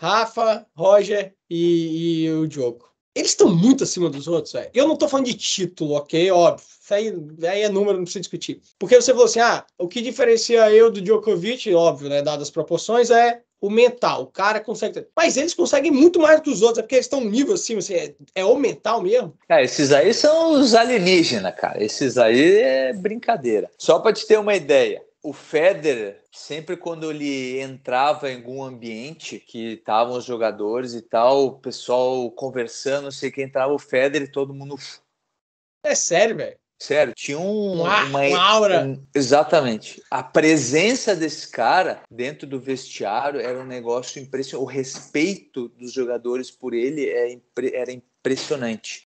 Rafa, Roger e, e o Diogo. Eles estão muito acima dos outros, velho. Eu não tô falando de título, ok? Óbvio. Isso aí, aí é número, não precisa discutir. Porque você falou assim: ah, o que diferencia eu do Djokovic, óbvio, né? Dadas as proporções, é o mental. O cara consegue. Mas eles conseguem muito mais que os outros, é porque eles estão um nível assim, é, é o mental mesmo. Cara, esses aí são os alienígenas, cara. Esses aí é brincadeira. Só pra te ter uma ideia o Federer, sempre quando ele entrava em algum ambiente que estavam os jogadores e tal, o pessoal conversando, não sei quem entrava o Federer e todo mundo. É sério, velho. Sério, tinha um, um ar, uma, uma, aura. Um, exatamente. A presença desse cara dentro do vestiário era um negócio impressionante. O respeito dos jogadores por ele é era impressionante.